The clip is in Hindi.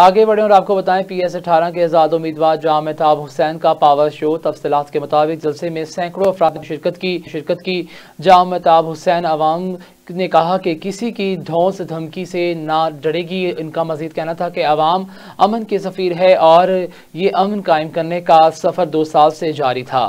आगे बढ़े और आपको बताएं पी एस अठारह के आज़ाद उम्मीदवार जाम मेहताब हुसैन का पावर शो तफसलत के मुताबिक जलसे में सैकड़ों अफराद ने शिरकत की शिरकत की जाम मेहताब हुसैन अवाम ने कहा कि किसी की धौस धमकी से ना डरेगी इनका मजीद कहना था कि अवाम अमन के सफ़ीर है और ये अमन कायम करने का सफ़र दो साल से जारी था